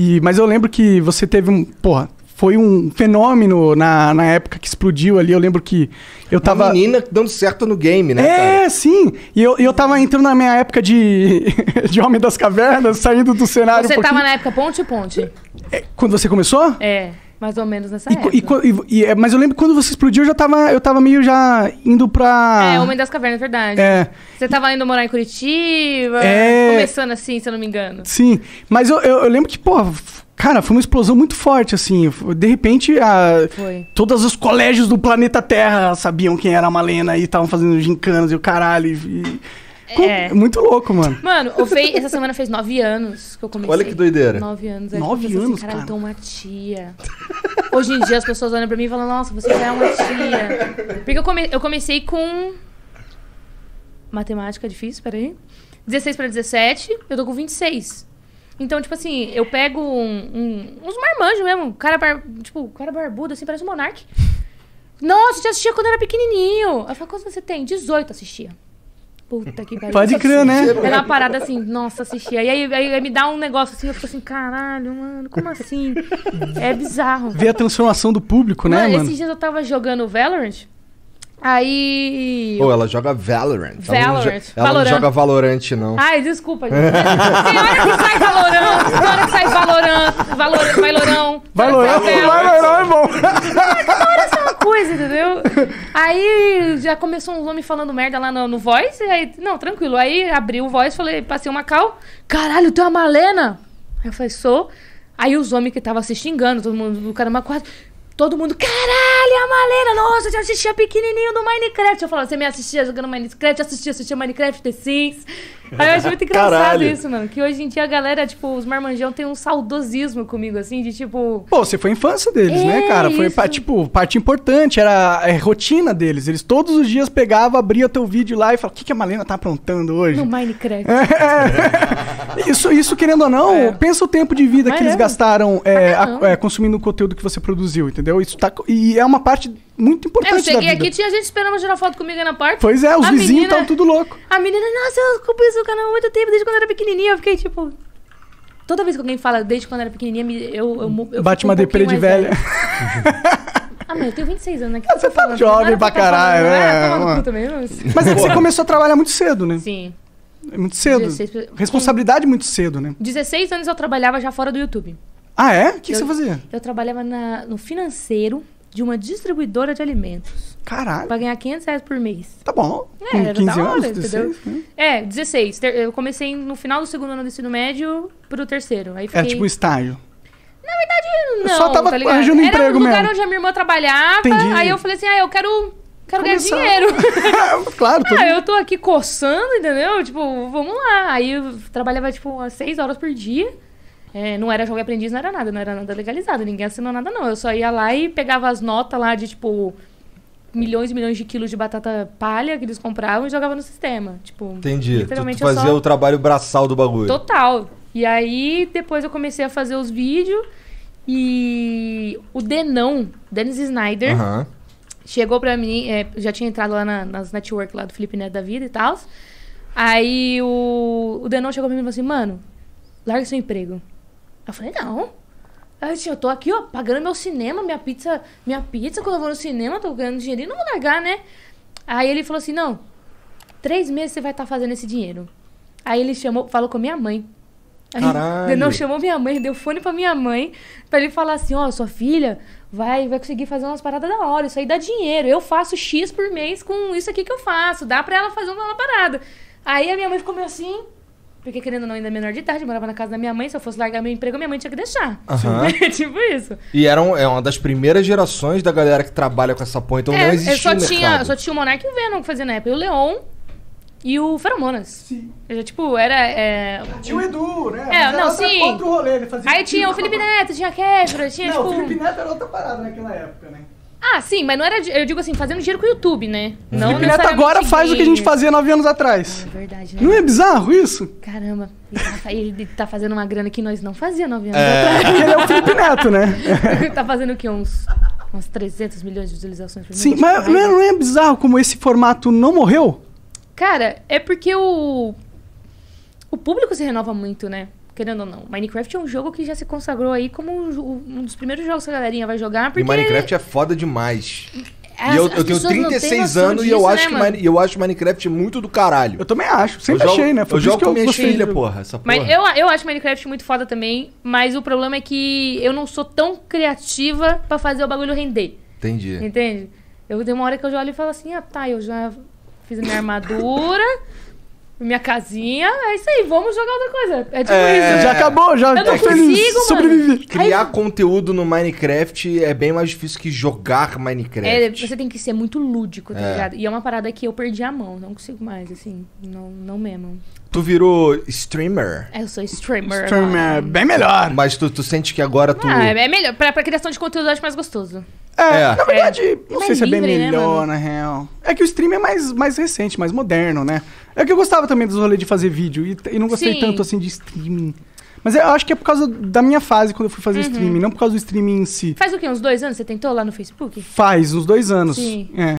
E, mas eu lembro que você teve um. Porra, foi um fenômeno na, na época que explodiu ali. Eu lembro que eu tava. Uma menina dando certo no game, né? É, cara? sim. E eu, eu tava entrando na minha época de, de Homem das Cavernas, saindo do cenário. Você um tava na época ponte-ponte? É, quando você começou? É. Mais ou menos nessa e, época. E, e, é, mas eu lembro que quando você explodiu, eu já tava, eu tava meio já indo pra. É, Homem das Cavernas, verdade. É. Você tava indo morar em Curitiba. É... Começando assim, se eu não me engano. Sim. Mas eu, eu, eu lembro que, pô, Cara, foi uma explosão muito forte, assim. De repente, a... todos os colégios do planeta Terra sabiam quem era a Malena e estavam fazendo gincanas e o caralho. E... É. Muito louco, mano. Mano, fei, essa semana fez nove anos que eu comecei. Olha que doideira. Nove anos. Aí é. nove assim, anos, assim, cara. Caralho, eu tô uma tia. Hoje em dia as pessoas olham pra mim e falam, nossa, você já é uma tia. Porque eu, come, eu comecei com... Matemática difícil, peraí. 16 pra 17, eu tô com 26. Então, tipo assim, eu pego um, um, uns marmanjos mesmo. Cara bar, tipo, cara barbudo, assim, parece um monarque. Nossa, eu já assistia quando era pequenininho. Eu falo, quantos você tem? 18 assistia puta que pariu. Pode crer, né? Era uma parada assim, nossa, assistia. E aí, aí, aí me dá um negócio assim, eu fico assim, caralho, mano, como assim? É bizarro. Ver a transformação do público, né, mano, né, mano? Esses dias eu tava jogando Valorant. Aí. Pô, ela joga Valorant. Valorant. Ela, não, ela Valorant. não joga Valorant, não. Ai, desculpa. Gente. Tem hora que sai Valorant, tem hora que sai Valorant, Valorant, Valorão. Valorão, Valorão é bom. entendeu? aí já começou um homens falando merda lá no, no voice, aí, não, tranquilo. Aí abri o voice, falei, passei uma cal, caralho, tu é a Malena? Aí eu falei, sou. Aí os homens que estavam se xingando, todo mundo, o caramba, quase. Todo mundo, caralho, é a Malena, nossa, eu já assistia pequenininho no Minecraft. Eu falava, você me assistia jogando Minecraft, assistia, assistia Minecraft, The Sims. Aí eu acho muito engraçado Caralho. isso, mano. Que hoje em dia a galera, tipo, os marmanjão tem um saudosismo comigo, assim, de tipo. Pô, você foi a infância deles, né, é, né, cara? Foi, tipo, parte importante, era a é, rotina deles. Eles todos os dias pegavam, abriam teu vídeo lá e falavam: o que, que a Malena tá aprontando hoje? No Minecraft. É. isso, isso, querendo ou não, é. pensa o tempo de vida Mas que eles é. gastaram é, a, consumindo o conteúdo que você produziu, entendeu? Isso tá, e é uma parte muito importante. eu cheguei aqui, tinha gente esperando tirar foto comigo na parte. Pois é, os a vizinhos estavam tudo louco. A menina, nossa, eu acompanho seu canal há muito tempo, desde quando eu era pequenininha. Eu fiquei tipo. Toda vez que alguém fala desde quando eu era pequenininha, eu. eu, eu Bate uma um deprê de velha. ah, mas eu tenho 26 anos, né? Ah, você tá jovem pra caralho, né? Né? né? Mas é que você começou a trabalhar muito cedo, né? Sim. É muito cedo. 16... Responsabilidade muito cedo, né? 16 anos eu trabalhava já fora do YouTube. Ah, é? O que, que você fazia? Eu trabalhava na, no financeiro de uma distribuidora de alimentos. Caralho. Pra ganhar 500 reais por mês. Tá bom. É, Com 15 hora, anos, entendeu? 16, né? É, 16. Eu comecei no final do segundo ano do ensino médio pro terceiro. Aí fiquei... Era tipo um estágio. Na verdade, não. Eu só tava tá ligado? arranjando era emprego um lugar mesmo. onde a minha irmã trabalhava. Entendi. Aí eu falei assim, ah, eu quero quero Começar. ganhar dinheiro. claro. Ah, eu tô aqui coçando, entendeu? Tipo, vamos lá. Aí eu trabalhava, tipo, seis horas por dia. É, não era jovem aprendiz, não era nada, não era nada legalizado, ninguém assinou nada, não. Eu só ia lá e pegava as notas lá de, tipo, milhões e milhões de quilos de batata palha que eles compravam e jogava no sistema. Tipo, Entendi. Literalmente tu, tu fazia só... o trabalho braçal do bagulho. Total. E aí, depois eu comecei a fazer os vídeos e o Denão, Dennis Snyder, uhum. chegou pra mim, é, já tinha entrado lá na, nas network lá do Felipe Neto da Vida e tal. Aí o, o Denão chegou pra mim e falou assim, mano, larga seu emprego. Eu falei, não. Aí, assim, eu tô aqui, ó, pagando meu cinema, minha pizza, minha pizza, quando eu vou no cinema, tô ganhando dinheirinho, não vou largar, né? Aí ele falou assim, não, três meses você vai estar tá fazendo esse dinheiro. Aí ele chamou, falou com a minha mãe. Caralho. Ele Não, chamou minha mãe, deu fone pra minha mãe, pra ele falar assim, ó, oh, sua filha vai, vai conseguir fazer umas paradas da hora, isso aí dá dinheiro, eu faço X por mês com isso aqui que eu faço, dá pra ela fazer uma parada. Aí a minha mãe ficou meio assim, porque, querendo ou não, ainda é menor de idade, morava na casa da minha mãe. Se eu fosse largar meu emprego, minha mãe tinha que deixar. Uhum. Tipo, isso. E era um, é uma das primeiras gerações da galera que trabalha com essa porra, então é, não existia. Eu só, tinha, mercado. só tinha o Monark e o Venom que fazia na época. E o Leon e o Feromonas. Sim. Eu, tipo, era. É... Tinha o Edu, né? É, não, sim. Contra o rolê, ele fazia Aí tinha o Felipe Neto, tinha a Kevra, tinha. Não, tipo... o Felipe Neto era outra parada naquela época, né? Ah, sim, mas não era. Eu digo assim, fazendo dinheiro com o YouTube, né? Uhum. Não Felipe Neto agora faz o que a gente fazia nove anos atrás. É verdade, né? Não é bizarro isso? Caramba, ele tá, ele tá fazendo uma grana que nós não fazíamos nove anos é. atrás. Porque ele é o Felipe Neto, né? tá fazendo o quê? Uns, uns 300 milhões de visualizações por Sim, mas tipo, não é, não é bizarro como esse formato não morreu? Cara, é porque o. O público se renova muito, né? querendo ou não. Minecraft é um jogo que já se consagrou aí como um, um dos primeiros jogos que a galerinha vai jogar. Porque... E Minecraft é foda demais. As, e eu, eu tenho 36 anos disso, e eu, acho né, que, eu acho Minecraft muito do caralho. Eu também acho. Sempre eu achei, jogo, né? Foi eu jogo com minha filha, porra. Essa porra. Mas eu, eu acho Minecraft muito foda também, mas o problema é que eu não sou tão criativa para fazer o bagulho render. Entendi. Entende? Eu tenho uma hora que eu já olho e falo assim, ah, tá, eu já fiz a minha armadura... minha casinha, é isso aí, vamos jogar outra coisa. É tipo é, isso. Já acabou, já eu tá não consigo, sobreviver. Criar aí... conteúdo no Minecraft é bem mais difícil que jogar Minecraft. É, você tem que ser muito lúdico, tá é. ligado? E é uma parada que eu perdi a mão, não consigo mais, assim, não, não mesmo. Tu virou streamer? É, eu sou streamer. Streamer, é bem melhor. Mas tu, tu sente que agora tu. Ah, é melhor. Pra, pra criação de conteúdo eu acho mais gostoso. É, é, na verdade, é, não sei se é bem né, melhor, né, na real. É que o stream é mais, mais recente, mais moderno, né? É que eu gostava também dos rolês de fazer vídeo e, e não gostei Sim. tanto, assim, de streaming. Mas é, eu acho que é por causa da minha fase quando eu fui fazer uhum. streaming, não por causa do streaming em si. Faz o quê? Uns dois anos você tentou lá no Facebook? Faz, uns dois anos. Sim. É.